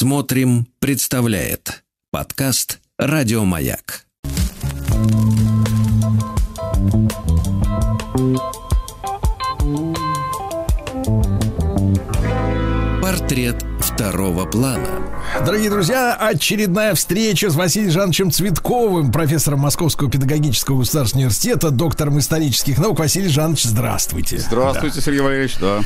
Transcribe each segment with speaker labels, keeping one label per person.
Speaker 1: Смотрим, представляет подкаст Радиомаяк. Портрет второго плана. Дорогие друзья, очередная встреча с Василием Жановичем Цветковым, профессором Московского педагогического государственного университета, доктором исторических наук. Василий Жанович, здравствуйте. Здравствуйте,
Speaker 2: да. Сергей Валерьевич, да.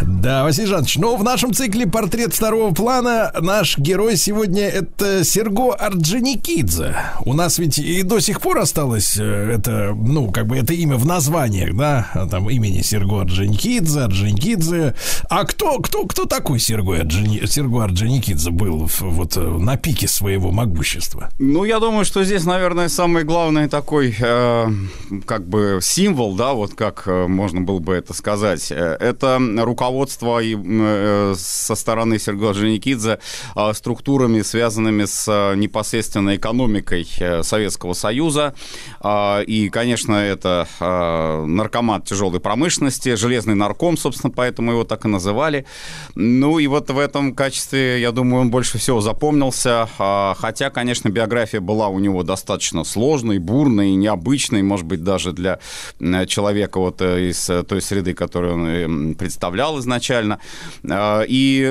Speaker 2: Да,
Speaker 1: Василий Жанович, но ну, в нашем цикле «Портрет второго плана» наш герой сегодня — это Серго Орджоникидзе. У нас ведь и до сих пор осталось э, это, ну, как бы это имя в названиях, да, а там имени Серго Орджоникидзе, Орджоникидзе. А кто, кто, кто такой Серго, Орджони... Серго Орджоникидзе был? был вот э, на пике своего могущества?
Speaker 2: Ну, я думаю, что здесь, наверное, самый главный такой э, как бы символ, да, вот как э, можно было бы это сказать, э, это руководство и, э, со стороны Сергея Женикидзе э, структурами, связанными с непосредственно экономикой Советского Союза. Э, и, конечно, это э, наркомат тяжелой промышленности, железный нарком, собственно, поэтому его так и называли. Ну, и вот в этом качестве, я думаю, он больше больше всего запомнился. А, хотя, конечно, биография была у него достаточно сложной, бурной, необычной, может быть, даже для человека вот э, из э, той среды, которую он эм, представлял изначально. А, и,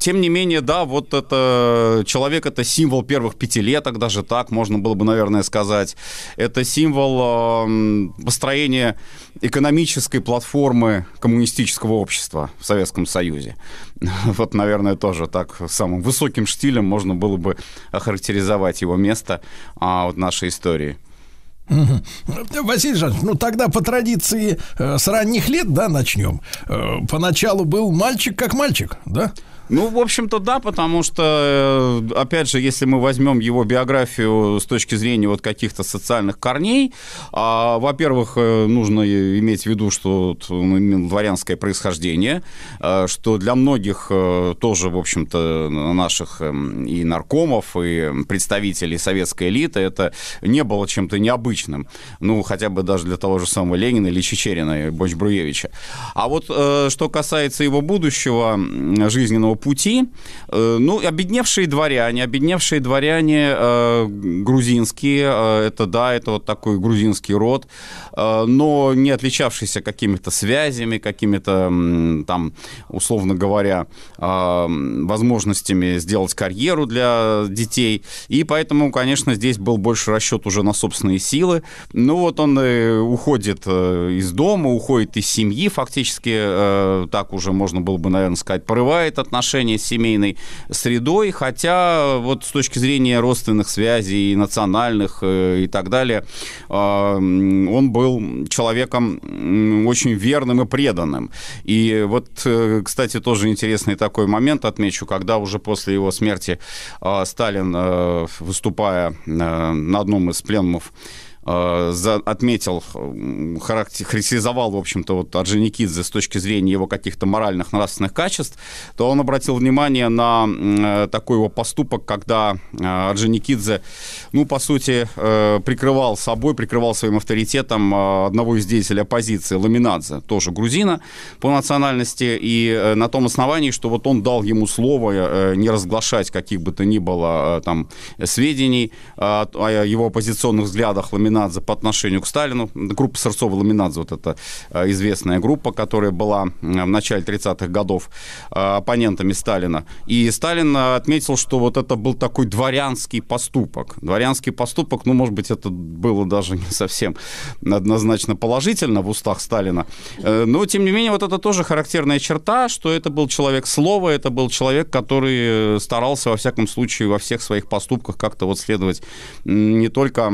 Speaker 2: тем не менее, да, вот это человек — это символ первых пятилеток, даже так можно было бы, наверное, сказать. Это символ а, построения экономической платформы коммунистического общества в Советском Союзе. Вот, наверное, тоже так самым высоким штилем можно было бы охарактеризовать его место а, вот нашей истории.
Speaker 1: Василий Жанович, ну тогда по традиции э, с ранних лет, да, начнем. Э, поначалу был мальчик как мальчик,
Speaker 2: да? Ну, в общем-то, да, потому что, э, опять же, если мы возьмем его биографию с точки зрения вот каких-то социальных корней, а, во-первых, э, нужно иметь в виду, что он имел дворянское происхождение, э, что для многих тоже, в общем-то, наших эм, и наркомов, и представителей советской элиты это не было чем-то необычным. Ну, хотя бы даже для того же самого Ленина или Чечерина, и Бочбруевича. А вот что касается его будущего жизненного этого пути. Э, ну, обедневшие дворяне, обедневшие дворяне э, грузинские, э, это да, это вот такой грузинский род, но не отличавшийся какими-то связями, какими-то там, условно говоря, возможностями сделать карьеру для детей. И поэтому, конечно, здесь был больше расчет уже на собственные силы. Ну вот он уходит из дома, уходит из семьи фактически, так уже можно было бы, наверное, сказать, порывает отношения отношения с семейной средой, хотя вот с точки зрения родственных связей, национальных э, и так далее, а, он был человеком очень верным и преданным. И вот, э, кстати, тоже интересный такой момент отмечу, когда уже после его смерти а, Сталин, э, выступая на одном из пленумов Э, за, отметил, характеризовал, в общем-то, вот Орджоникидзе с точки зрения его каких-то моральных, нравственных качеств, то он обратил внимание на э, такой его поступок, когда э, Орджоникидзе, ну, по сути, прикрывал собой, прикрывал своим авторитетом одного из деятелей оппозиции, Ламинадзе, тоже грузина по национальности, и на том основании, что вот он дал ему слово не разглашать каких бы то ни было там сведений о его оппозиционных взглядах Ламинадзе, Ламинадзе по отношению к Сталину. Группа Сырцова-Ламинадзе, вот эта э, известная группа, которая была в начале 30-х годов э, оппонентами Сталина. И Сталин э, отметил, что вот это был такой дворянский поступок. Дворянский поступок, ну, может быть, это было даже не совсем однозначно положительно в устах Сталина. Но, тем не менее, вот это тоже характерная черта, что это был человек слова, это был человек, который старался, во всяком случае, во всех своих поступках как-то вот следовать не только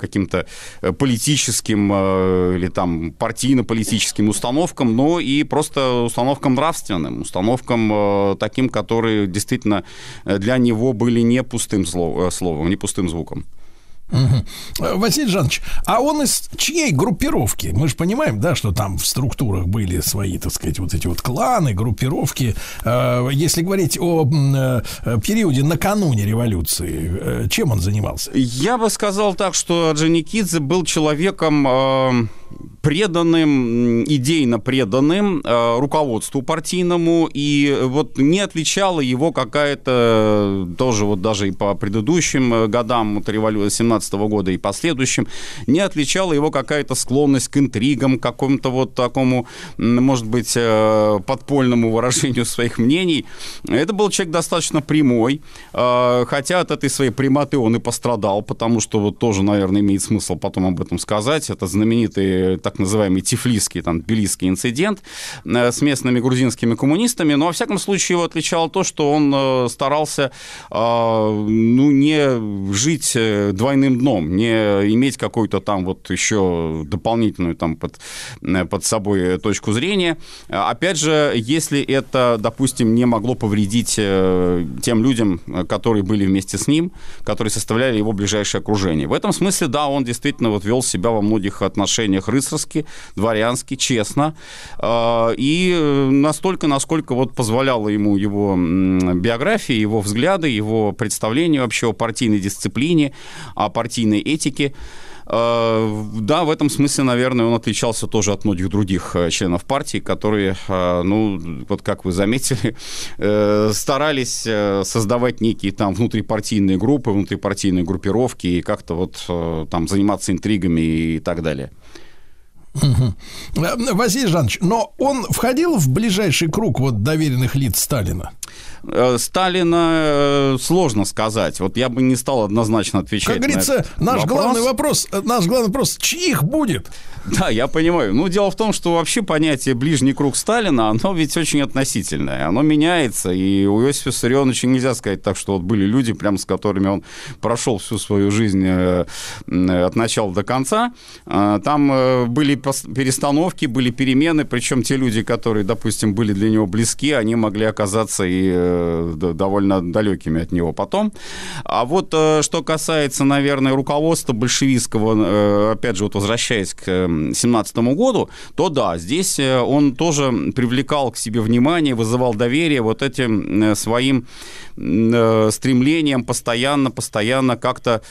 Speaker 2: каким каким-то э, политическим э, или там партийно-политическим установкам, но и просто установкам нравственным, установкам э, таким, которые действительно для него были не пустым словом, не пустым звуком.
Speaker 1: Василий Жанович, а он из чьей группировки? Мы же понимаем, да, что там в структурах были свои, так сказать, вот эти вот кланы, группировки. Э, если говорить о э, периоде накануне революции, э, чем он занимался?
Speaker 2: Я бы сказал так, что Джаникидзе был человеком преданным, идейно преданным э, руководству партийному, и вот не отличала его какая-то, э, тоже вот даже и по предыдущим э, годам вот революции 17 -го года и последующим, не отличала его какая-то склонность к интригам, к какому-то вот такому, может быть, подпольному выражению своих мнений. Это был человек достаточно прямой, хотя от этой своей прямоты он и пострадал, потому что вот тоже, наверное, имеет смысл потом об этом сказать. Это знаменитый так так называемый тифлисский, там, тбилисский инцидент э, с местными грузинскими коммунистами, но, во всяком случае, его отличало то, что он э, старался, э, ну, не жить двойным дном, не иметь какой-то там вот еще дополнительную там под, под собой точку зрения. Опять же, если это, допустим, не могло повредить тем людям, которые были вместе с ним, которые составляли его ближайшее окружение. В этом смысле, да, он действительно вот вел себя во многих отношениях рыцарски, по-советски, дворянски, честно. А, и э, настолько, насколько вот позволяла ему его биография, его взгляды, его представление вообще о партийной дисциплине, о партийной этике. А, да, в этом смысле, наверное, он отличался тоже от многих других э, членов партии, которые, а, ну, вот как вы заметили, э, старались создавать некие там внутрипартийные группы, внутрипартийные группировки и как-то вот там заниматься интригами и так далее.
Speaker 1: Угу. Василий Жанович, но он входил в ближайший круг вот доверенных лиц Сталина?
Speaker 2: Э, Сталина э, сложно сказать. Вот я бы не стал однозначно отвечать. Как говорится, на наш вопрос. главный
Speaker 1: вопрос, э, наш главный вопрос, чьих
Speaker 2: будет? Да, я понимаю. Ну, дело в том, что вообще понятие ближний круг Сталина, оно ведь очень относительное, оно меняется, и у Иосифа Сырёновича нельзя сказать так, что вот были люди, прям с которыми он прошел всю свою жизнь от начала до конца. Там были перестановки, были перемены, причем те люди, которые, допустим, были для него близки, они могли оказаться и Э, довольно далекими от него потом. А вот э, что касается, наверное, руководства большевистского, э, опять же, вот возвращаясь к 17 году, то да, здесь он тоже привлекал к себе внимание, вызывал доверие вот этим своим стремлением постоянно-постоянно как-то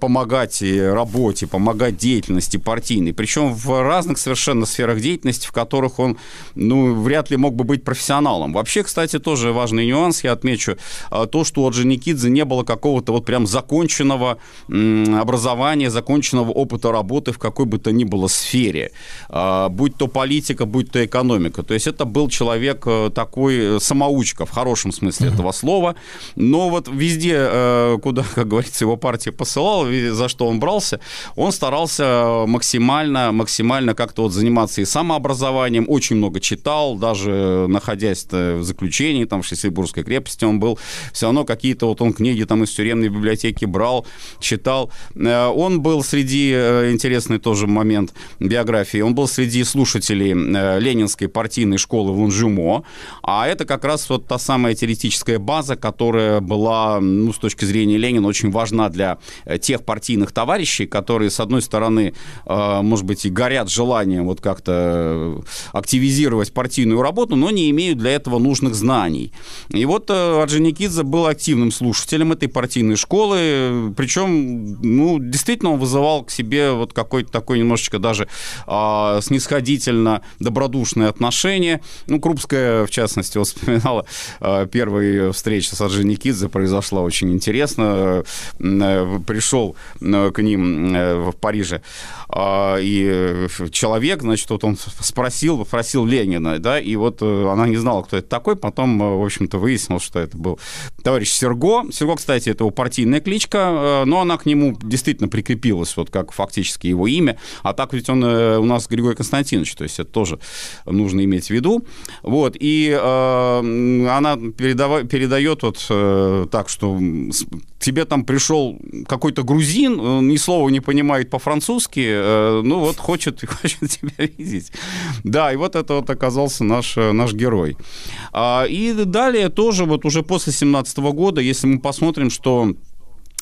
Speaker 2: помогать работе, помогать деятельности партийной. Причем в разных совершенно сферах деятельности, в которых он, ну, вряд ли мог бы быть профессионалом. Вообще, кстати, тоже важный важный нюанс, я отмечу, а, то, что у Орджоникидзе не было какого-то вот прям законченного образования, законченного опыта работы в какой бы то ни было сфере, а, будь то политика, будь то экономика. То есть это был человек э, такой э, самоучка, в хорошем смысле этого слова, но вот везде, э, куда, как говорится, его партия посылала, за что он брался, он старался максимально, максимально как-то вот заниматься и самообразованием, очень много читал, даже находясь в заключении, там, если Петербургской крепости, он был все равно какие-то, вот он книги там из тюремной библиотеки брал, читал. Э, он был среди, э, интересный тоже момент биографии, он был среди слушателей э, Ленинской партийной школы в Лунжумо, а это как раз вот та самая теоретическая база, которая была, ну, с точки зрения Ленина, очень важна для тех партийных товарищей, которые, с одной стороны, может быть, и горят желанием вот как-то активизировать партийную работу, но не имеют для этого нужных знаний. И вот э, Орджоникидзе был активным слушателем этой партийной школы, причем, ну, действительно он вызывал к себе вот какой-то такой немножечко даже э, снисходительно добродушное отношение. Ну, Крупская, в частности, вспоминала э, первые встречи с Орджоникидзе, произошла очень интересно. Э, Пришел э, к ним в Париже э, и человек, значит, вот он спросил, спросил Ленина, да, и вот она не знала, кто это такой, потом, в общем, общем-то, выяснил, что это был товарищ Серго. Серго, кстати, это его партийная кличка, э, но она к нему действительно прикрепилась, вот как фактически его имя. А так ведь он э, у нас Григорий Константинович, то есть это тоже нужно иметь в виду. Вот, и э, она передава, передает вот э, так, что тебе там пришел какой-то грузин, он ни слова не понимает по-французски, э, ну вот хочет, хочет тебя видеть. Да, и вот это вот оказался наш, э, наш герой. А, и далее тоже вот уже после 17 года, если мы посмотрим, что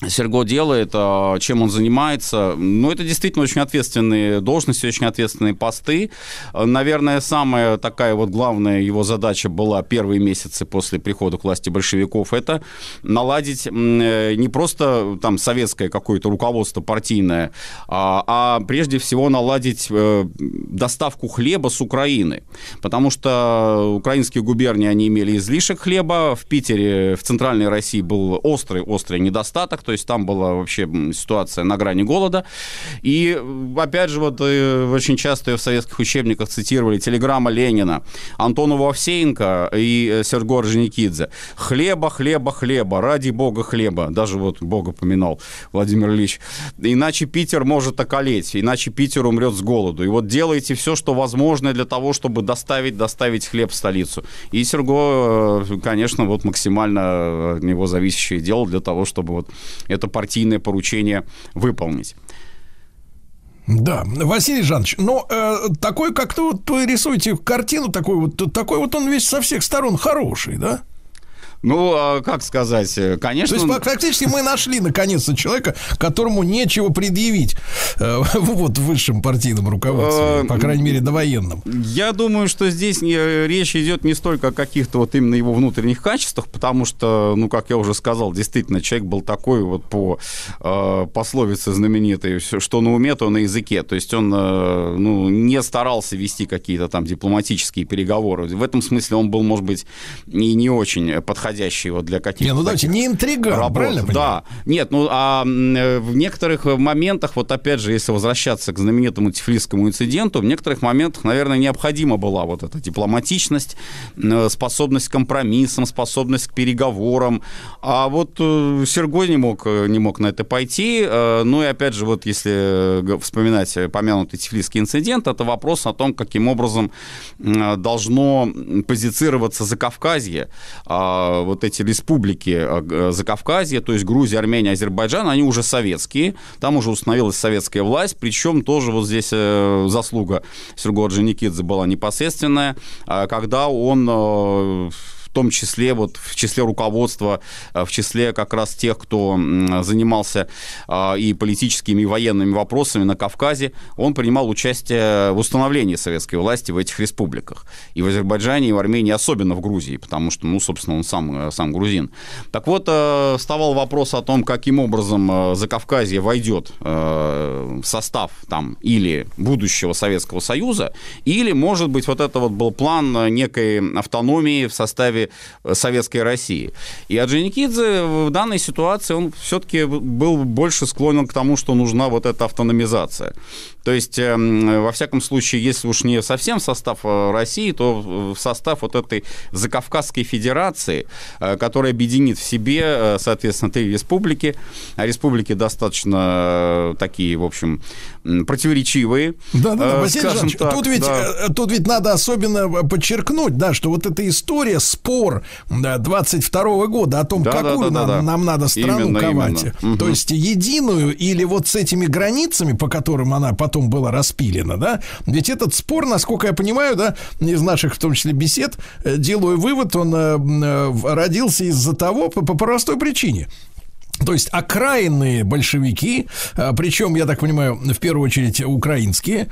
Speaker 2: Серго делает, а, чем он занимается. Ну, это действительно очень ответственные должности, очень ответственные посты. А, наверное, самая такая вот главная его задача была первые месяцы после прихода к власти большевиков, это наладить э, не просто там советское какое-то руководство партийное, а, а прежде всего наладить э, доставку хлеба с Украины. Потому что украинские губернии, они имели излишек хлеба. В Питере, в центральной России был острый-острый недостаток то есть там была вообще ситуация на грани голода. И, опять же, вот э, очень часто в советских учебниках цитировали телеграмма Ленина, Антонова Овсеенко и э, Серго Орджоникидзе. «Хлеба, хлеба, хлеба, ради бога хлеба». Даже вот бога поминал Владимир Ильич. «Иначе Питер может околеть, иначе Питер умрет с голоду. И вот делайте все, что возможно для того, чтобы доставить, доставить хлеб в столицу». И Серго, э, конечно, вот максимально от него зависящее дело для того, чтобы вот это партийное поручение выполнить.
Speaker 1: Да, Василий Жанович, ну, э, такой, как вы, вы рисуете картину, такой вот, такой вот он весь со всех сторон хороший, да?
Speaker 2: Ну, а как сказать, э, конечно... То есть,
Speaker 1: фактически, мы нашли, наконец-то, человека, которому нечего предъявить э, вот высшем партийном руководстве, э, по крайней мере, военном.
Speaker 2: Я думаю, что здесь речь идет не столько о каких-то вот именно его внутренних качествах, потому что, ну, как я уже сказал, действительно, человек был такой вот по пословице знаменитой, что на уме, то на языке. То есть он, ну, не старался вести какие-то там дипломатические переговоры. В этом смысле он был, может быть, и не очень подходящий подходящий вот для каких-то... Не, ну давайте, не интрига, работ. правильно Да. Нет, ну а в некоторых моментах, вот опять же, если возвращаться к знаменитому тифлисскому инциденту, в некоторых моментах, наверное, необходима была вот эта дипломатичность, э, способность к компромиссам, способность к переговорам. А вот э, Серго не мог, э, не мог на это пойти. Ну и опять же, вот если вспоминать помянутый тифлисский инцидент, это вопрос о том, каким образом должно позицироваться Кавказье а, вот эти республики э, э, Закавказья, то есть Грузия, Армения, Азербайджан, они уже советские, там уже установилась советская власть, причем тоже вот здесь э, заслуга Сергея Орджоникидзе была непосредственная, а когда он том числе вот в числе руководства, э, в числе как раз тех, кто занимался а, и политическими, и военными вопросами на Кавказе, он принимал участие в установлении советской власти в этих республиках. И в Азербайджане, и в Армении, особенно в Грузии, потому что, ну, собственно, он сам, э, сам грузин. Так вот, э, вставал вопрос о том, каким образом Закавказье войдет в состав там или будущего Советского Союза, или, может быть, вот это вот был план некой автономии в составе после э, советской России. И Орджоникидзе в данной ситуации он все-таки был больше склонен к тому, что нужна вот эта автономизация. То есть, эм, во всяком случае, если уж не совсем состав э, России, то в состав вот этой Закавказской Федерации, э, которая объединит в себе, соответственно, три республики. А республики достаточно такие, в общем, противоречивые. Да, да, да, Василий так, тут, ведь, да.
Speaker 1: тут ведь надо особенно подчеркнуть, да, что вот эта история с Manpower 22 года о том, да, какую да, да, нам, нам надо страну именно, ковать. Именно. То есть единую или вот с этими границами, по которым она потом была распилена, да? Ведь этот спор, насколько я понимаю, да, из наших в том числе бесед, э, делаю вывод, он э, э, родился из-за того, по, по простой причине. То есть окраинные большевики, э, причем, я так понимаю, в первую очередь украинские,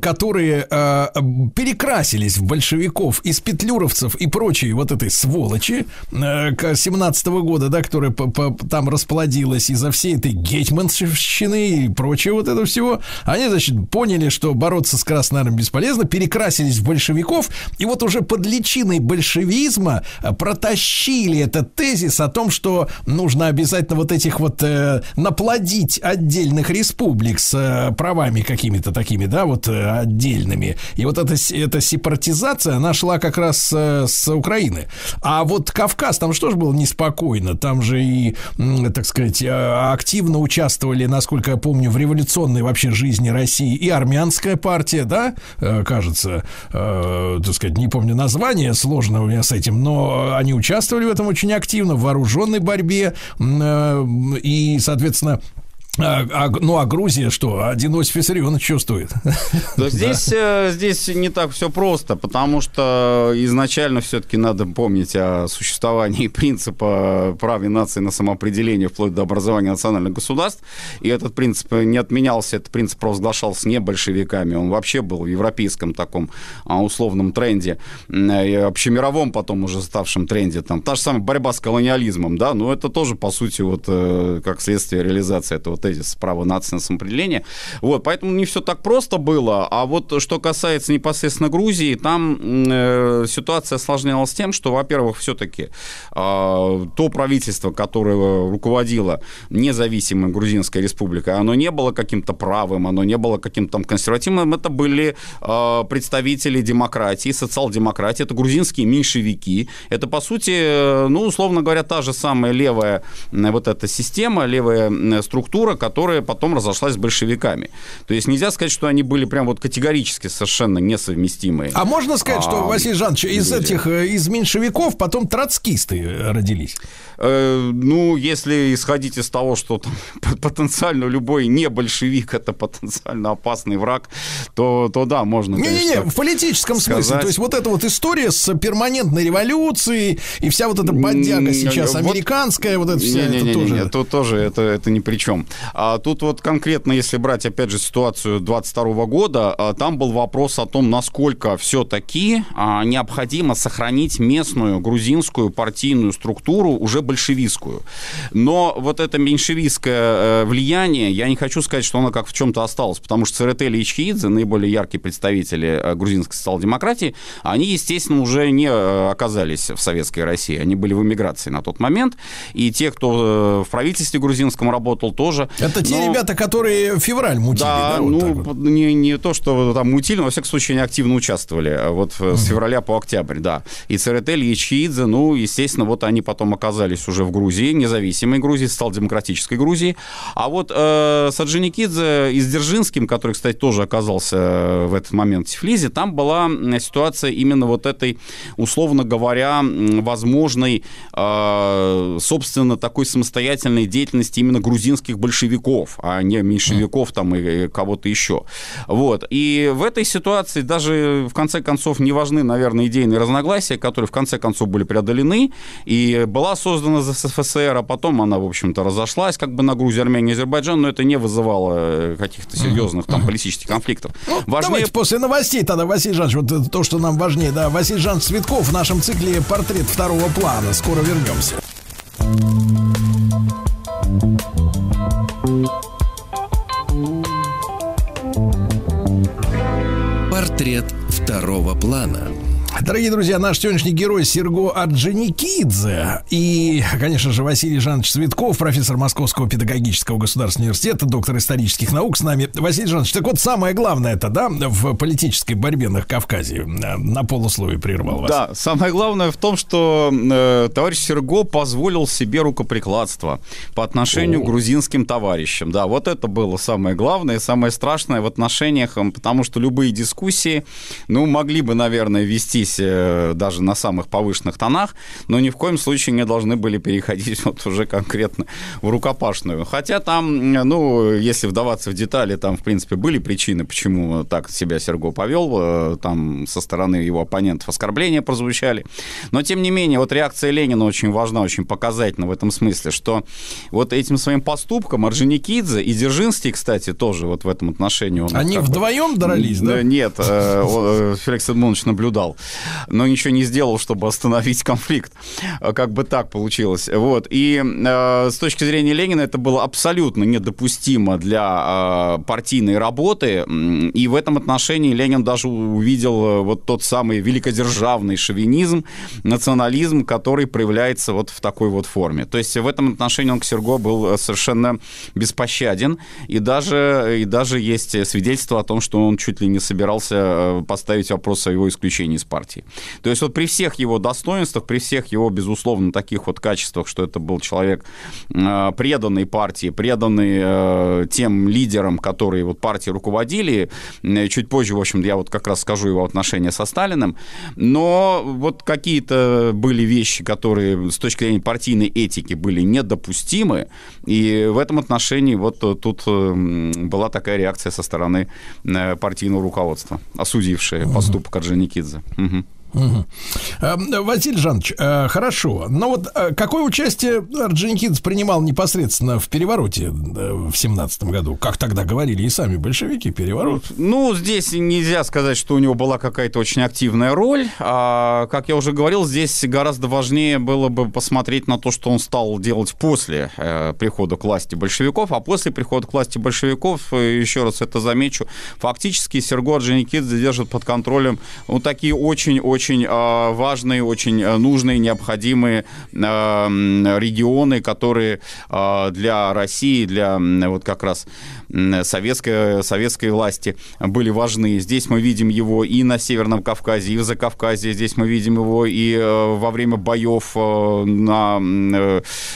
Speaker 1: которые э, перекрасились в большевиков из петлюровцев и прочие вот этой сволочи э, к 17 -го года, да, которая там расплодилась из-за всей этой гетьманщины и прочего вот этого всего, они, значит, поняли, что бороться с Красной Армией бесполезно, перекрасились в большевиков, и вот уже под личиной большевизма протащили этот тезис о том, что нужно обязательно вот этих вот э, наплодить отдельных республик с э, правами какими-то такими, да, вот э, отдельными. И вот эта, эта сепаратизация, она шла как раз э, с Украины. А вот Кавказ, там что же было неспокойно? Там же и, э, так сказать, э, активно участвовали, насколько я помню, в революционной вообще жизни России и армянская партия, да, э, кажется, э, так сказать, не помню название, сложно у меня с этим, но они участвовали в этом очень активно, в вооруженной борьбе, э, Э, и, соответственно, а, а, ну, а Грузия что? Один Иосиф Виссарионович чувствует.
Speaker 2: Да, здесь, да. Э, здесь не так все просто, потому что изначально все-таки надо помнить о существовании принципа права нации на самоопределение вплоть до образования национальных государств. И этот принцип не отменялся, этот принцип провозглашался не большевиками, он вообще был в европейском таком а, условном тренде, э, и общемировом потом уже ставшем тренде. Там та же самая борьба с колониализмом, да, но это тоже, по сути, вот э, как следствие реализации этого тезис «Право нации на самоопределение». Вот, поэтому не все так просто было. А вот что касается непосредственно Грузии, там э, ситуация осложнялась тем, что, во-первых, все-таки э, а, то правительство, которое руководило независимой Грузинской республикой, оно не было каким-то правым, оно не было каким-то консервативным, это были э, представители демократии, социал-демократии, это грузинские меньшевики, это, по сути, э, ну, условно говоря, та же самая левая вот эта система, левая структура, культура, которая потом разошлась с большевиками. То есть нельзя сказать, что они были прям вот категорически совершенно несовместимые. А можно сказать, а, что, Василий Жанович, из люди. этих, э, из
Speaker 1: меньшевиков потом троцкисты
Speaker 2: э, родились? Э, ну, если исходить из того, что там, потенциально любой не большевик это потенциально опасный враг, то, то да, можно. Не-не-не, в
Speaker 1: политическом сказать. смысле. То есть вот эта вот история с перманентной революцией и вся вот эта подяга сейчас американская, вот это все. не тоже... Не, не,
Speaker 2: тоже это, это ни при чем. А тут вот конкретно, если брать, опять же, ситуацию 22 года, а, там был вопрос о том, насколько все-таки а, необходимо сохранить местную грузинскую партийную структуру, уже большевистскую. Но вот это меньшевистское э, влияние, я не хочу сказать, что оно как в чем-то осталось, потому что Церетели и Чхиидзе, наиболее яркие представители э, грузинской социал-демократии, они, естественно, уже не э, оказались в Советской России, они были в эмиграции на тот момент, и те, кто в правительстве грузинском работал, тоже это те но... ребята, которые в февраль мутили, да? да ну, вот. не, не то, что там мутили, но, во всяком случае, они активно участвовали. А вот mm-hmm. с февраля по октябрь, да. И Церетель, и Чиидзе, ну, естественно, вот они потом оказались уже в Грузии, независимой Грузии, стал демократической Грузией. А вот э, Саджиникидзе и с Дзержинским, который, кстати, тоже оказался э, в этот момент в Тифлизе, там была ситуация именно вот этой, условно говоря, возможной, э, собственно, такой самостоятельной деятельности именно грузинских большинств большевиков, а не меньшевиков там и, кого-то еще. Вот. И в этой ситуации даже, в конце концов, не важны, наверное, идейные разногласия, которые, в конце концов, были преодолены. И была создана СССР, а потом она, в общем-то, разошлась как бы на Грузию, Армению, Азербайджан, но это не вызывало э, каких-то серьезных там политических конфликтов. Ну, Важнее... Давайте
Speaker 1: после новостей тогда, Василий Жанович, вот э, то, что нам важнее, да, Василий Жанович Цветков в нашем цикле «Портрет второго плана». Скоро вернемся. Портрет второго плана. Дорогие друзья, наш сегодняшний герой Серго Орджоникидзе и, конечно же, Василий Жанович Цветков, профессор Московского педагогического государственного университета, доктор исторических наук с нами. Василий Жанович, так вот самое главное это, да, в политической борьбе на Кавказе э, на полусловие прервал
Speaker 2: вас. Да, самое главное в том, что э, товарищ Серго позволил себе рукоприкладство по отношению О. к грузинским товарищам. Да, вот это было самое главное и самое страшное в отношениях, потому что любые дискуссии, ну, могли бы, наверное, вести нестись э, даже на самых повышенных тонах, но ни в коем случае не должны были переходить вот уже конкретно в рукопашную. Хотя там, э, ну, если вдаваться в детали, там, в принципе, были причины, почему так себя Серго повел, э, там со стороны его оппонентов оскорбления прозвучали. Но, тем не менее, вот реакция Ленина очень важна, очень показательна в этом смысле, что вот этим своим поступком Орджоникидзе и Дзержинский, кстати, тоже вот в этом отношении. Он Они вдвоем бы... дрались, да? Нет, Феликс Эдмонович наблюдал но ничего не сделал, чтобы остановить конфликт. Э, как бы так получилось. Вот. И э, с точки зрения Ленина это было абсолютно недопустимо для э, партийной работы. И в этом отношении Ленин даже увидел э, вот тот самый великодержавный шовинизм, национализм, который проявляется вот в такой вот форме. То есть в этом отношении он к Серго был э, совершенно беспощаден. И даже, и даже есть свидетельство о том, что он чуть ли не собирался поставить вопрос о его исключении из партии партии. То есть вот при всех его достоинствах, при всех его, безусловно, таких вот качествах, что это был человек э, а, преданный партии, преданный э, тем лидерам, которые вот партии руководили. Чуть позже, в общем, я вот как раз скажу его отношения со Сталиным. Но вот какие-то были вещи, которые с точки зрения партийной этики были недопустимы. И в этом отношении вот э, тут э, была такая реакция со стороны э, партийного руководства, осудившая поступок Орджоникидзе. Mm-hmm.
Speaker 1: Эм, Василий Жанович, э, хорошо. Но вот э, какое участие Орджоникидзе принимал непосредственно в перевороте э, в семнадцатом году? Как тогда говорили и сами большевики, переворот.
Speaker 2: Ну, здесь нельзя сказать, что у него была какая-то очень активная роль. А, как я уже говорил, здесь гораздо важнее было бы посмотреть на то, что он стал делать после э, прихода к власти большевиков. А после прихода к власти большевиков, еще раз это замечу, фактически Серго Орджоникидзе держит под контролем вот такие очень-очень очень а, важные, очень э, нужные, необходимые э, регионы, которые а, для России, для вот как раз советской, советской власти были важны. Здесь мы видим его и на Северном Кавказе, и в Закавказье. Здесь мы видим его и э, во время боев на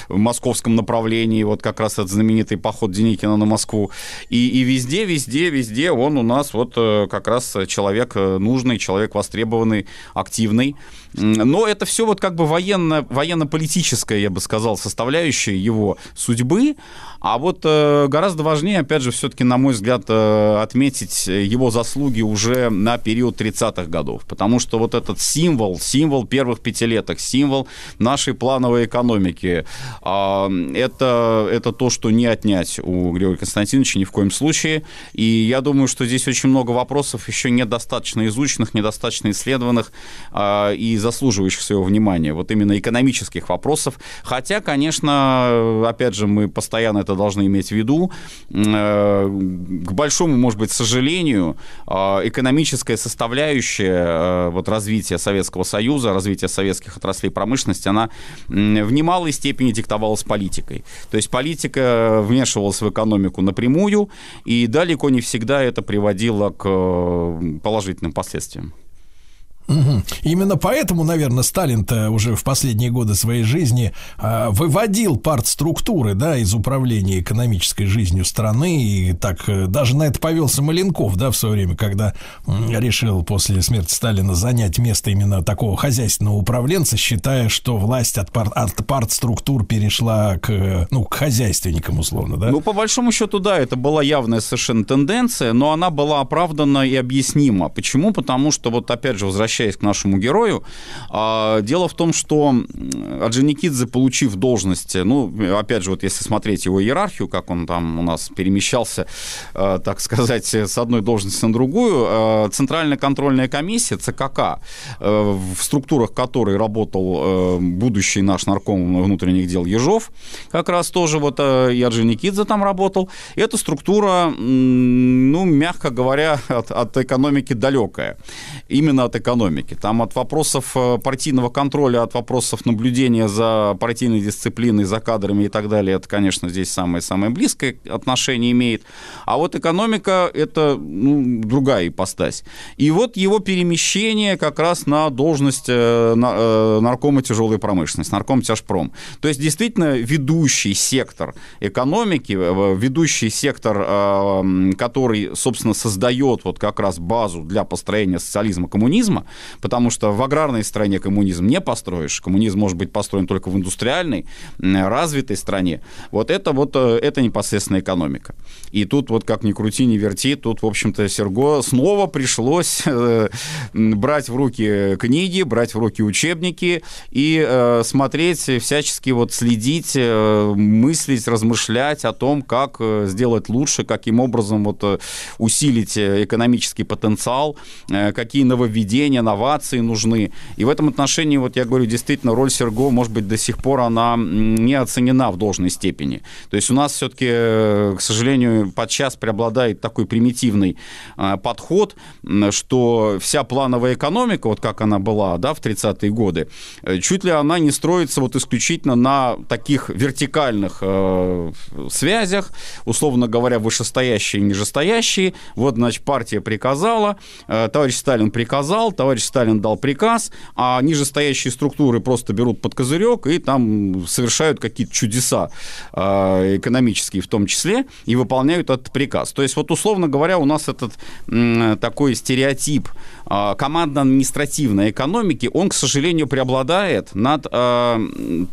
Speaker 2: московском направлении. Вот как раз этот знаменитый поход Деникина на Москву. И, и везде, везде, везде он у нас вот как раз человек нужный, человек востребованный, активный. Но это все вот как бы военно, военно-политическая, я бы сказал, составляющая его судьбы. А вот э, гораздо важнее, опять же, все-таки, на мой взгляд, э, отметить его заслуги уже на период 30-х годов. Потому что вот этот символ, символ первых пятилеток, символ нашей плановой экономики, э, это, это то, что не отнять у Григория Константиновича ни в коем случае. И я думаю, что здесь очень много вопросов еще недостаточно изученных, недостаточно исследованных э, и заслуживающих своего внимания. Вот именно экономических вопросов. Хотя, конечно, опять же, мы постоянно это это должны иметь в виду. Э, к большому, может быть, сожалению, а, экономическая составляющая э, вот, развития Советского Союза, развития советских отраслей промышленности, она в немалой степени диктовалась политикой. То есть политика вмешивалась в экономику напрямую, и далеко не всегда это приводило к э, положительным последствиям.
Speaker 1: Угу. Именно поэтому, наверное, Сталин-то уже в последние годы своей жизни э, выводил партструктуры да, из управления экономической жизнью страны. И так э, даже на это повелся Маленков да, в свое время, когда э, решил после смерти Сталина занять место именно такого хозяйственного управленца, считая, что власть от, пар- от партструктур перешла к, ну, к хозяйственникам, условно. Да? Ну,
Speaker 2: по большому счету, да, это была явная совершенно тенденция, но она была оправдана и объяснима. Почему? Потому что, вот опять же, возвращаясь возвращаясь к нашему герою, а, дело в том, что Орджоникидзе, получив должность, ну, опять же, вот если смотреть его иерархию, как он там у нас перемещался, а, так сказать, с одной должности на другую, а, Центральная контрольная комиссия, ЦКК, в структурах которой работал будущий наш нарком внутренних дел Ежов, как раз тоже вот и Орджоникидзе там работал, эта структура, ну, мягко говоря, от, от экономики далекая. Именно от экономики экономики. Там от вопросов э, партийного контроля, от вопросов наблюдения за партийной дисциплиной, за кадрами и так далее, это, конечно, здесь самое-самое близкое отношение имеет. А вот экономика – это ну, другая ипостась. И вот его перемещение как раз на должность э, э, наркома тяжелой промышленности, нарком тяжпром. То есть, действительно, ведущий сектор экономики, ведущий сектор, который, собственно, создает вот как раз базу для построения социализма, коммунизма, потому что в аграрной стране коммунизм не построишь, коммунизм может быть построен только в индустриальной, развитой стране. Вот это вот, э, это непосредственно экономика. И тут вот как ни крути, ни верти, тут, в общем-то, Серго снова пришлось э, брать в руки книги, брать в руки учебники и э, смотреть, всячески вот следить, мыслить, размышлять о том, как сделать лучше, каким образом вот усилить экономический потенциал, какие нововведения новации нужны. И в этом отношении, вот я говорю, действительно, роль Серго, может быть, до сих пор она не оценена в должной степени. То есть у нас все-таки, э, к сожалению, подчас преобладает такой примитивный э, подход, что вся плановая экономика, вот как она была да, в 30-е годы, э, чуть ли она не строится вот исключительно на таких вертикальных э, связях, условно говоря, вышестоящие и нижестоящие. Вот, значит, партия приказала, э, товарищ Сталин приказал, товарищ товарищ Сталин дал приказ, а нижестоящие структуры просто берут под козырек и там совершают какие-то чудеса а, экономические в том числе и выполняют этот приказ. То есть вот условно говоря, у нас этот такой стереотип а, командно-административной экономики, он, к сожалению, преобладает над а,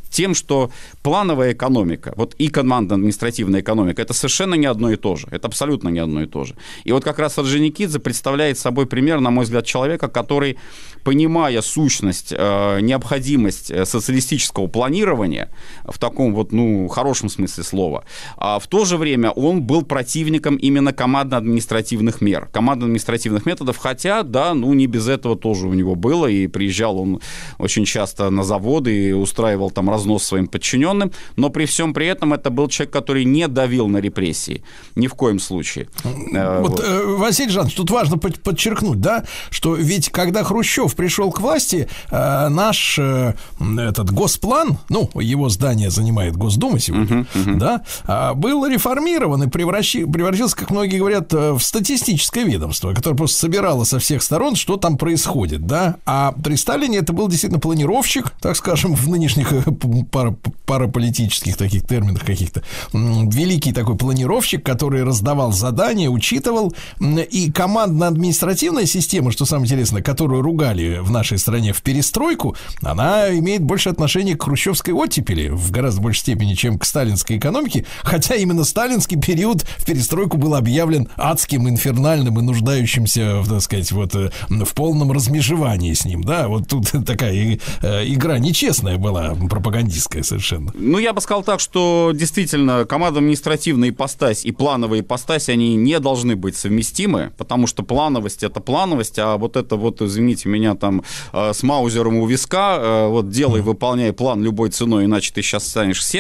Speaker 2: тем, что плановая экономика, вот и командно-административная экономика, это совершенно не одно и то же. Это абсолютно не одно и то же. И вот как раз Орджоникидзе представляет собой пример, на мой взгляд, человека, который, понимая сущность, а, необходимость э, социалистического планирования в таком вот, ну, хорошем смысле слова, а в то же время он был противником именно командно-административных мер, командно-административных методов, хотя, да, ну, не без этого тоже у него было, и приезжал он очень часто на заводы и устраивал там разнос своим подчиненным, но при всем при этом это был человек, который не давил на репрессии, ни в коем случае. Ну, э, вот, вот.
Speaker 1: Э, Василий Жанович, тут важно подчеркнуть, да, что ведь когда Хрущев пришел к власти, э, наш этот госплан, ну, его здание занимает Госдума сегодня, uh-huh, uh-huh. да, а, был реформирован и превращи, превратился, как многие говорят, в статистическое ведомство, которое просто собирало со всех сторон осведомлен, что там происходит, да. А при Сталине это был действительно планировщик, так скажем, в нынешних э, пара, параполитических таких терминах каких-то. Великий такой планировщик, который раздавал задания, учитывал. И командно-административная система, что самое интересное, которую ругали в нашей стране в перестройку, она имеет больше отношения к хрущевской оттепели в гораздо большей степени, чем к сталинской экономике. Хотя именно сталинский период в перестройку был объявлен адским, инфернальным и нуждающимся, так сказать, вот э, в полном размежевании с ним, да? Вот тут такая э, игра нечестная была, пропагандистская совершенно.
Speaker 2: Ну, я бы сказал так, что действительно команда административная ипостась и плановая ипостась, они не должны быть совместимы, потому что плановость — это плановость, а вот это вот, извините меня, там э, с маузером у виска, э, вот делай, выполняй план любой ценой, иначе ты сейчас станешь в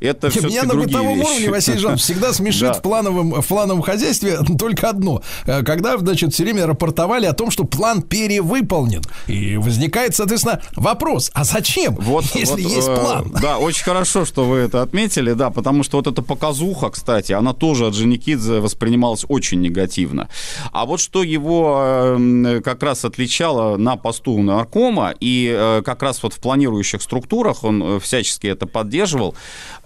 Speaker 2: это все Меня на бытовом вещи. уровне, Василий Жан, всегда смешит в,
Speaker 1: плановом, в плановом хозяйстве только одно. Когда, значит, все время рапортовали о том, том, что план перевыполнен. И возникает, соответственно, вопрос, а зачем, вот, если вот, есть э, план?
Speaker 2: да, очень хорошо, что вы это отметили, да, потому что вот эта показуха, кстати, она тоже от Женикидзе воспринималась очень негативно. А вот что его э, как раз отличало на посту наркома, и э, как раз вот в планирующих структурах он э, всячески это поддерживал,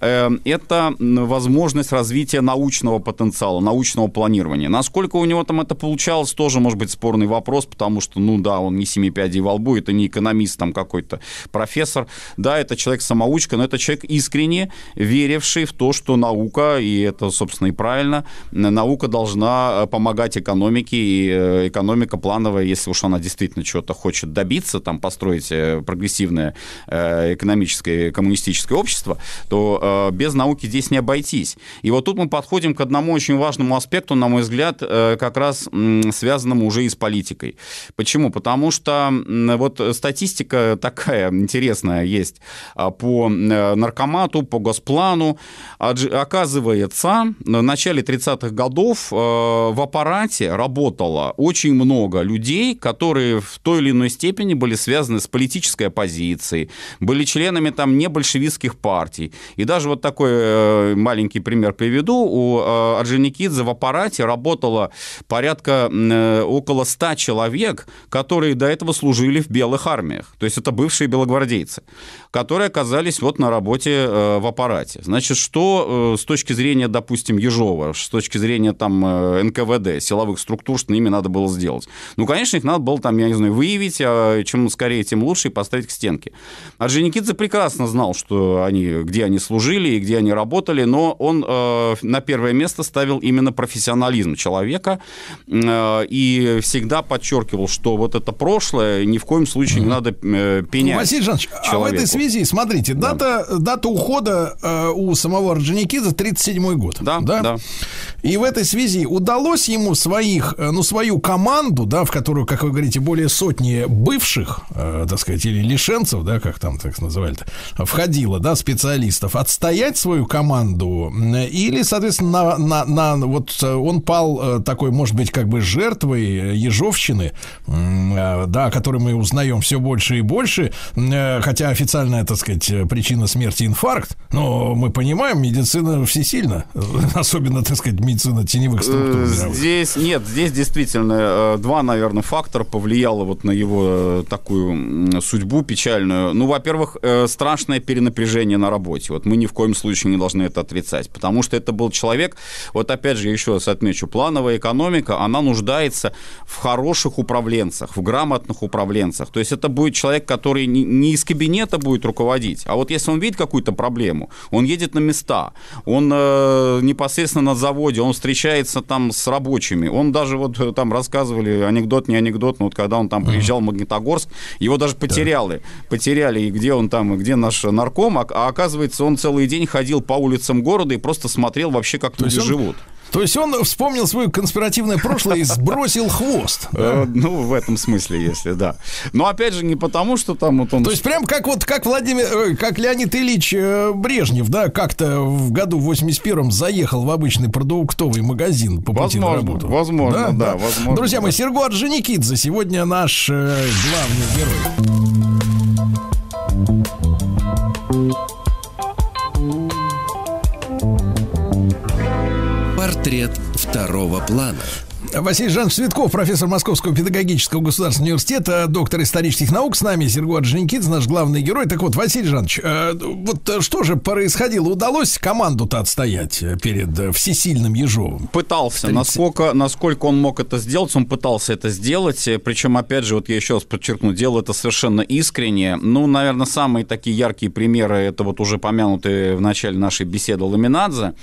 Speaker 2: э, это возможность развития научного потенциала, научного планирования. Насколько у него там это получалось, тоже может быть спорный вопрос вопрос, потому что, ну да, он не семи пядей во лбу, это не экономист там какой-то, профессор. Да, это человек-самоучка, но это человек искренне веривший в то, что наука, и это, собственно, и правильно, наука должна э, помогать экономике, и э, экономика плановая, если уж она действительно чего-то хочет добиться, там, построить э, прогрессивное экономическое коммунистическое общество, то без науки здесь не обойтись. И вот тут мы подходим к одному очень важному аспекту, на мой взгляд, как раз связанному уже и с политикой статистикой. Почему? Потому что вот статистика такая интересная есть а, по э, наркомату, по госплану. Оказывается, в начале 30-х годов э, в аппарате работало очень много людей, которые в той или иной степени были связаны с политической оппозицией, были членами там не большевистских партий. И даже вот такой э, маленький пример приведу. У Орджоникидзе в аппарате работало порядка около 100 человек человек, которые до этого служили в белых армиях. То есть это бывшие белогвардейцы, которые оказались вот на работе э, в аппарате. Значит, что э, с точки зрения, допустим, Ежова, с точки зрения там э, НКВД, силовых структур, что ими надо было сделать? Ну, конечно, их надо было там, я не знаю, выявить, а чем скорее, тем лучше, и поставить к стенке. Орджоникидзе а прекрасно знал, что они, где они служили и где они работали, но он э, на первое место ставил именно профессионализм человека э, и всегда по подчеркивал, что вот это прошлое ни в коем случае не надо э, пенять Василий Жанович, а в этой
Speaker 1: связи, смотрите, да. дата, дата ухода э, у самого Орджоникидзе 37 год. Да, да, да. И в этой связи удалось ему своих, э, ну, свою команду, да, в которую, как вы говорите, более сотни бывших, э, так сказать, или лишенцев, да, как там так называли-то, входило, да, специалистов, отстоять свою команду или, соответственно, на, на, на вот э, он пал такой, может быть, как бы жертвой Ежов Львовщины, э, да, о которой мы узнаем все больше и больше, э, хотя официальная, так сказать, э, причина смерти инфаркт, но мы понимаем, медицина всесильна, особенно, так сказать, медицина теневых структур.
Speaker 2: Здесь нет, здесь действительно два, наверное, фактора повлияло вот на его такую судьбу печальную. Ну, во-первых, страшное перенапряжение на работе. Вот мы ни в коем случае не должны это отрицать, потому что это был человек, вот опять же, еще раз отмечу, плановая экономика, она нуждается в хорошем хороших управленцах, в грамотных управленцах. То есть это будет человек, который не из кабинета будет руководить, а вот если он видит какую-то проблему, он едет на места, он э, непосредственно на заводе, он встречается там с рабочими, он даже вот э, там рассказывали анекдот, не анекдот, но вот когда он там приезжал в Магнитогорск, его даже потеряли, да. потеряли, и где он там, где наш нарком, а, а оказывается он целый день ходил по улицам города и просто смотрел вообще, как То люди он... живут. То есть он вспомнил свое конспиративное прошлое и сбросил хвост. Да? Ну, в этом смысле, если да. Но опять же, не потому, что там вот он.
Speaker 1: То есть, прям как вот как Владимир, э, как Леонид Ильич э, Брежнев, да, как-то в году 81-м заехал в обычный продуктовый магазин по пути возможно, на работу.
Speaker 2: Возможно, да, да, да. возможно. Друзья мои,
Speaker 1: Серго Орджоникидзе сегодня наш э, главный герой. Портрет второго плана. Василий Жанович Цветков, профессор Московского педагогического государственного университета, доктор исторических наук с нами, Сергей Орджоникидзе, наш главный герой. Так вот, Василий Жанович, э, вот э, что же происходило? Удалось команду-то отстоять э, перед э, всесильным Ежовым?
Speaker 2: Пытался. Насколько, насколько он мог это сделать, он пытался это сделать. Причем, опять же, вот я еще раз подчеркну, делал это совершенно искренне. Ну, наверное, самые такие яркие примеры, это вот уже помянутые в начале нашей беседы Ламинадзе,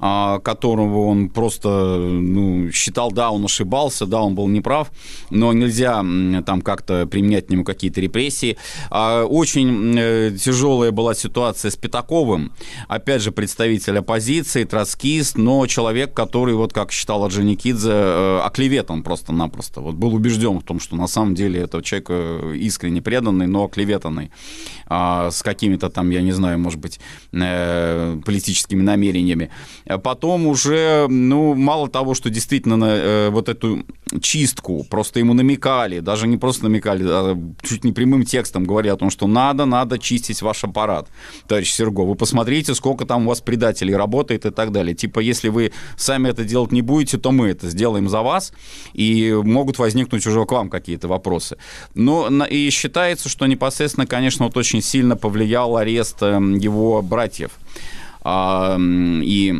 Speaker 2: а, которого он просто ну, считал, да, он ошибался, да, он был неправ, но нельзя там как-то применять к нему какие-то репрессии. А, очень э, тяжелая была ситуация с Пятаковым. Опять же, представитель оппозиции, троцкист, но человек, который, вот как считал Орджоникидзе, э, оклеветан просто-напросто. Вот был убежден в том, что на самом деле этот человек э, искренне преданный, но оклеветанный а, с какими-то там, я не знаю, может быть, политическими намерениями. Потом уже, ну, мало того, что действительно вот эту чистку, просто ему намекали, даже не просто намекали, а чуть не прямым текстом говорили о том, что надо, надо чистить ваш аппарат, товарищ Серго, вы посмотрите, сколько там у вас предателей работает и так далее. Типа, если вы сами это делать не будете, то мы это сделаем за вас, и могут возникнуть уже к вам какие-то вопросы. Но и считается, что непосредственно, конечно, вот очень сильно повлиял арест эм, его братьев. А, и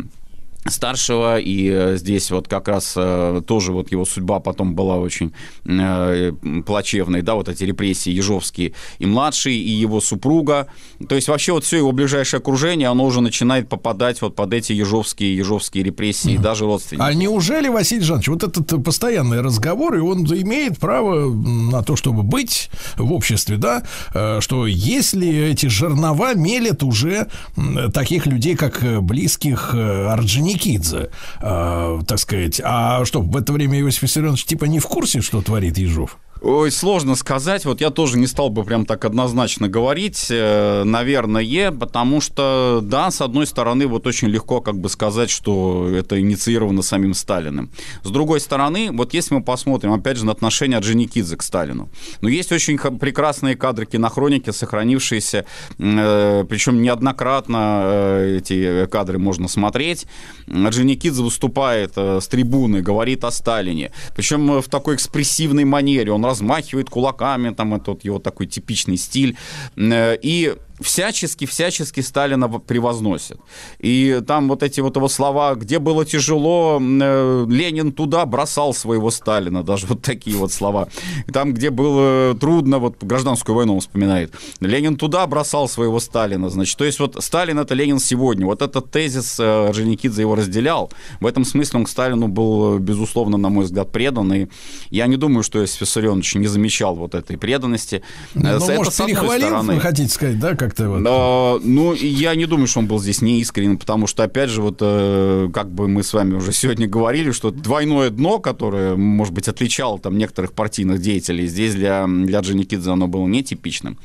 Speaker 2: старшего, и э, здесь вот как раз э, тоже вот его судьба потом была очень э, плачевной, да, вот эти репрессии Ежовские, и младший, и его супруга, то есть вообще вот все его ближайшее окружение, оно уже начинает попадать вот под эти Ежовские, Ежовские репрессии, mm. даже родственники. А
Speaker 1: неужели, Василий Жанович, вот этот постоянный разговор, и он имеет право на то, чтобы быть в обществе, да, что если эти жернова мелят уже таких людей, как близких Орджоникидзе, Никидзе, э, так сказать. А что, в это время Иосиф Виссарионович типа не в курсе, что творит Ежов?
Speaker 2: Ой, сложно сказать. Вот я тоже не стал бы прям так однозначно говорить, э, наверное, потому что, да, с одной стороны, вот очень легко как бы сказать, что это инициировано самим Сталиным. С другой стороны, вот если мы посмотрим, опять же, на отношение Джиникидзе к Сталину, но ну, есть очень прекрасные кадры кинохроники, сохранившиеся, э, причем неоднократно э, эти кадры можно смотреть. Джиникидзе выступает с трибуны, говорит о Сталине, причем в такой экспрессивной манере. Он размахивает кулаками, там это вот его такой типичный стиль. Э, и всячески-всячески Сталина превозносят. И там вот эти вот его слова, где было тяжело, э, Ленин туда бросал своего Сталина, даже вот такие вот слова. там, где было трудно, вот гражданскую войну он вспоминает, Ленин туда бросал своего Сталина, значит. То есть вот Сталин — это Ленин сегодня. Вот этот тезис э, Орджоникидзе его разделял. В этом смысле он к Сталину был, безусловно, на мой взгляд, предан. И я не думаю, что Иосиф Виссарионович не замечал вот этой преданности. Э, но ну, это может, перехвалил, вы
Speaker 1: хотите сказать, да, как как-то вот.
Speaker 2: Но, ну, я не думаю, что он был здесь неискренен, потому что, опять же, вот э, как бы мы с вами уже сегодня говорили, что двойное дно, которое, может быть, отличало там некоторых партийных деятелей, здесь для, для Джаникидзе оно было нетипичным.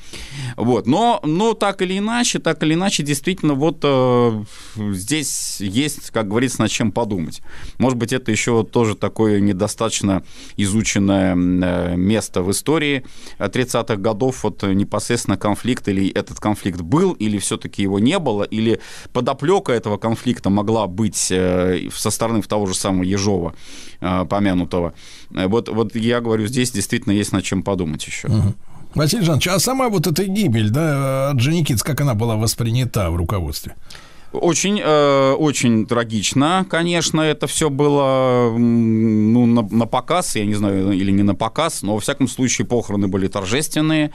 Speaker 2: Вот. Но, но так или иначе, так или иначе, действительно, вот э, здесь есть, как говорится, над чем подумать. Может быть, это еще тоже такое недостаточно изученное э, место в истории 30-х годов, вот непосредственно конфликт или этот конфликт конфликт был или все-таки его не было, или подоплека этого конфликта могла быть э, со стороны того же самого Ежова э, помянутого. Э, вот, вот я говорю, здесь действительно есть над чем подумать еще.
Speaker 1: Угу. Василий Жанович, а сама вот эта гибель да, от Джаникиц, как она была воспринята в руководстве?
Speaker 2: Очень, э, очень трагично, конечно, это все было ну, на, на показ, я не знаю, или не на показ, но во всяком случае похороны были торжественные,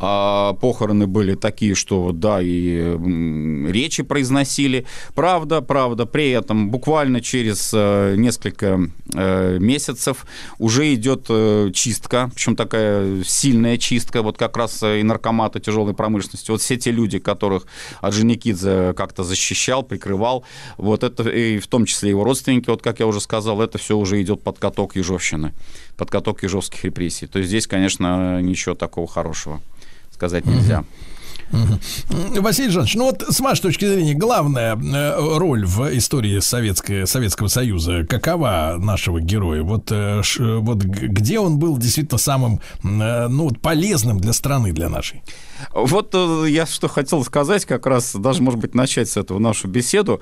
Speaker 2: э, похороны были такие, что да, и э, речи произносили. Правда, правда, при этом буквально через э, несколько э, месяцев уже идет э, чистка, причем такая сильная чистка, вот как раз э, и наркоматы тяжелой промышленности, вот все те люди, которых Аджиникидзе как-то защищает, защищал, прикрывал. Вот это, и в том числе его родственники, вот как я уже сказал, это все уже идет под каток Ежовщины, под каток ежовских репрессий. То есть здесь, конечно, ничего такого хорошего сказать нельзя. Угу.
Speaker 1: Василий Жанович, ну вот с вашей точки зрения, главная э, роль в истории Советского, Советского Союза, какова нашего героя? Вот, э, вот где он был действительно самым э, ну, вот полезным для страны, для нашей?
Speaker 2: Вот я что хотел сказать, как раз даже, может быть, начать с этого нашу беседу.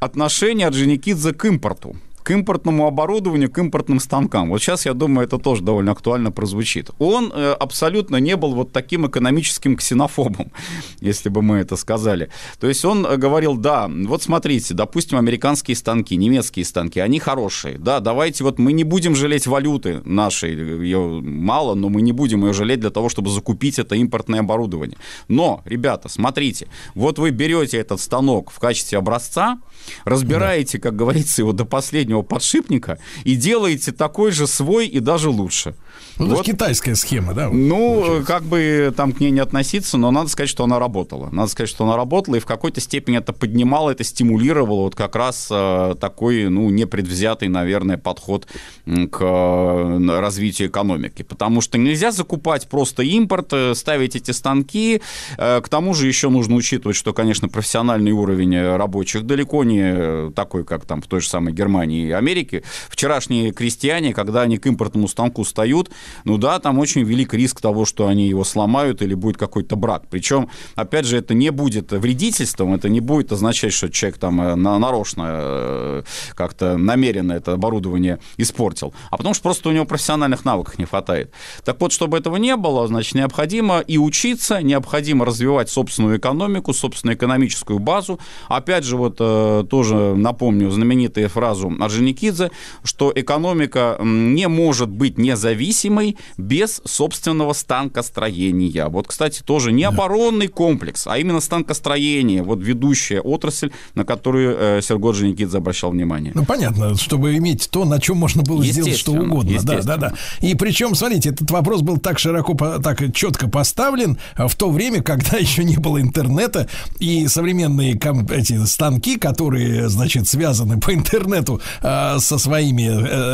Speaker 2: Отношение Орджоникидзе к импорту к импортному оборудованию, к импортным станкам. Вот сейчас, я думаю, это тоже довольно актуально прозвучит. Он э, абсолютно не был вот таким экономическим ксенофобом, если бы мы это сказали. То есть он э, говорил, да, вот смотрите, допустим, американские станки, немецкие станки, они хорошие, да, давайте вот мы не будем жалеть валюты нашей, ее мало, но мы не будем ее жалеть для того, чтобы закупить это импортное оборудование. Но, ребята, смотрите, вот вы берете этот станок в качестве образца, разбираете, как говорится, его до последнего среднего подшипника и делаете такой же свой и даже лучше. Ну, вот. Это китайская схема, да? Ну, получается. как бы там к ней не относиться, но надо сказать, что она работала. Надо сказать, что она работала, и в какой-то степени это поднимало, это стимулировало вот как раз э, такой, ну, непредвзятый, наверное, подход к э, развитию экономики. Потому что нельзя закупать просто импорт, э, ставить эти станки. Э, к тому же еще нужно учитывать, что, конечно, профессиональный уровень э, рабочих далеко не э, такой, как там в той же самой Германии и Америке. Вчерашние крестьяне, когда они к импортному станку встают, ну да, там очень велик риск того, что они его сломают или будет какой-то брак. Причем, опять же, это не будет вредительством, это не будет означать, что человек там э, нарочно э, как-то намеренно это оборудование испортил, а потому что просто у него профессиональных навыков не хватает. Так вот, чтобы этого не было, значит, необходимо и учиться, необходимо развивать собственную экономику, собственную экономическую базу. Опять же, вот э, тоже напомню знаменитую фразу Орджоникидзе, что экономика не может быть независимой независимой, без собственного станкостроения. Вот, кстати, тоже не оборонный комплекс, а именно станкостроение, вот ведущая отрасль, на которую э, Серго Джаникидзе обращал внимание.
Speaker 1: Ну, понятно, чтобы иметь то, на чем можно было сделать что угодно. Да, да, да. И причем, смотрите, этот вопрос был так широко, так четко поставлен а, в то время, когда еще не было интернета, и современные эти станки, которые, значит, связаны по интернету э, со своими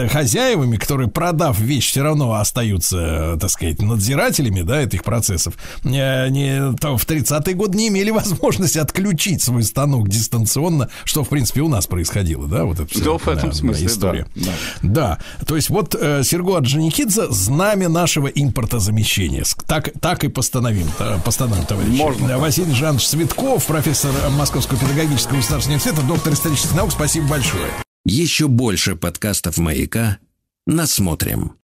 Speaker 1: э, хозяевами, которые, продав вещь, все равно снова остаются, так сказать, надзирателями, да, этих процессов, э, они то в 30-е годы не имели возможности отключить свой станок дистанционно, что, в принципе, у нас происходило, да, вот это да, в э, этом да, смысле, история. Да, да. да, то есть вот э, Серго Орджоникидзе знамя нашего импортозамещения. Так, так и постановим, э, постановим, товарищи. Можно. Василий Жанович Светков, профессор Московского педагогического государственного университета, доктор исторических наук, спасибо большое. Еще больше подкастов «Маяка» насмотрим.